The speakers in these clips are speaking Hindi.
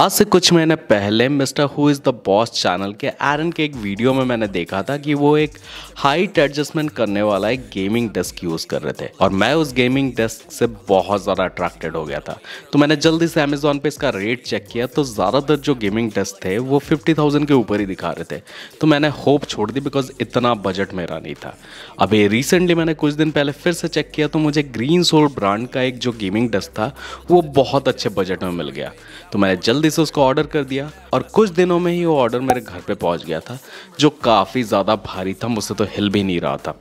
आज से कुछ महीने पहले mister who is the boss channel के एरन के एक वीडियो में मैंने देखा था कि वो एक हाइट एडजस्टमेंट करने वाला एक गेमिंग डेस्क यूज़ कर रहे थे और मैं उस गेमिंग डेस्क से बहुत ज़्यादा अट्रैक्टेड हो गया था तो मैंने जल्दी से अमेजोन पे इसका रेट चेक किया तो ज़्यादातर जो गेमिंग डेस्क थे वो फिफ्टी थाउजेंड के ऊपर ही दिखा रहे थे तो मैंने होप छोड़ दी बिकॉज इतना बजट मेरा नहीं था अभी रिसेंटली मैंने कुछ दिन पहले फिर से चेक किया तो मुझे ग्रीन सोल ब्रांड का एक जो गेमिंग डेस्क था वो बहुत अच्छे बजट में मिल गया तो मैंने जल्द जल्दी से उसको ऑर्डर कर दिया और कुछ दिनों में ही वो ऑर्डर मेरे घर पे पहुंच गया था जो काफ़ी ज़्यादा भारी था मुझसे तो हिल भी नहीं रहा था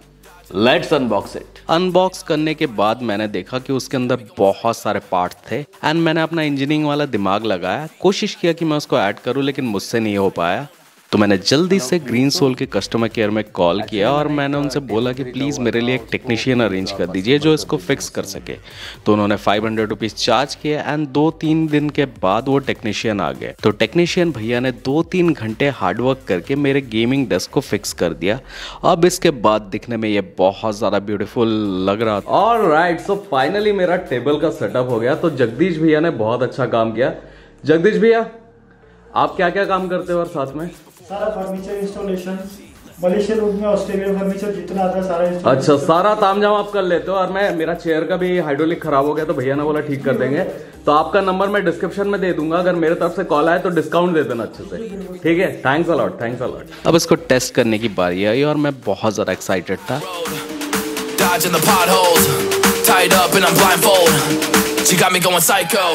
लेट्स अनबॉक्स इट अनबॉक्स करने के बाद मैंने देखा कि उसके अंदर बहुत सारे पार्ट थे एंड मैंने अपना इंजीनियरिंग वाला दिमाग लगाया कोशिश किया कि मैं उसको ऐड करूं लेकिन मुझसे नहीं हो पाया तो मैंने जल्दी से ग्रीन सोल के कस्टमर केयर में कॉल किया और मैंने उनसे बोला कि प्लीज़ मेरे लिए एक टेक्नीशियन अरेंज कर दीजिए जो इसको फिक्स कर सके तो उन्होंने फाइव हंड्रेड चार्ज किए एंड दो तीन दिन के बाद वो टेक्नीशियन आ गए तो टेक्नीशियन भैया ने दो तीन घंटे हार्डवर्क करके मेरे गेमिंग डेस्क को फिक्स कर दिया अब इसके बाद दिखने में ये बहुत ज़्यादा ब्यूटीफुल लग रहा था और राइट सो फाइनली मेरा टेबल का सेटअप हो गया तो जगदीश भैया ने बहुत अच्छा काम किया जगदीश भैया आप क्या क्या काम करते हो और साथ में सारा फर्नीचर इंस्टॉलेशन मलेशिया रोड में ऑस्ट्रेलियन फर्नीचर जितना आता है सारा अच्छा सारा तामझाम आप कर लेते हो और मैं मेरा चेयर का भी हाइड्रोलिक खराब हो गया तो भैया ने बोला ठीक कर देंगे तो आपका नंबर मैं डिस्क्रिप्शन में दे दूंगा अगर मेरे तरफ से कॉल आए तो डिस्काउंट दे देना अच्छे से ठीक है थैंक्स अलॉट थैंक्स अलॉट अब इसको टेस्ट करने की बारी आई और मैं बहुत ज्यादा एक्साइटेड था Dodging the potholes, tied up and I'm blindfold. She got me going psycho.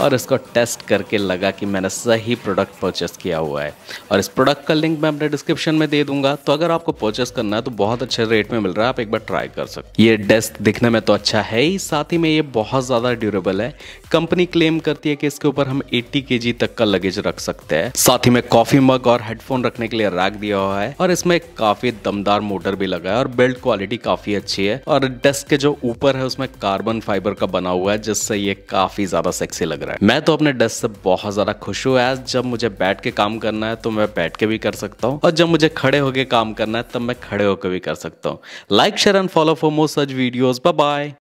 और इसको टेस्ट करके लगा कि मैंने सही प्रोडक्ट परचेस किया हुआ है और इस प्रोडक्ट का लिंक मैं अपने डिस्क्रिप्शन में दे दूंगा तो अगर आपको परचेस करना है तो बहुत अच्छे रेट में मिल रहा है आप एक बार ट्राई कर सकते ये डेस्क दिखने में तो अच्छा है ही साथ ही में ये बहुत ज़्यादा ड्यूरेबल है कंपनी क्लेम करती है कि इसके ऊपर हम एट्टी के तक का लगेज रख सकते हैं साथ ही में कॉफी मग और हेडफोन रखने के लिए रैक दिया हुआ है और इसमें काफी दमदार मोटर भी लगा है और बिल्ड क्वालिटी काफी अच्छी है और डेस्क के जो ऊपर है उसमें कार्बन फाइबर का बना हुआ है जिससे ये काफी ज्यादा सेक्सी लगा रहा है मैं तो अपने डेस्क से बहुत ज़्यादा खुश हूँ एज जब मुझे बैठ के काम करना है तो मैं बैठ के भी कर सकता हूँ और जब मुझे खड़े होकर काम करना है तब मैं खड़े होकर भी कर सकता हूँ like share and follow for more such videos bye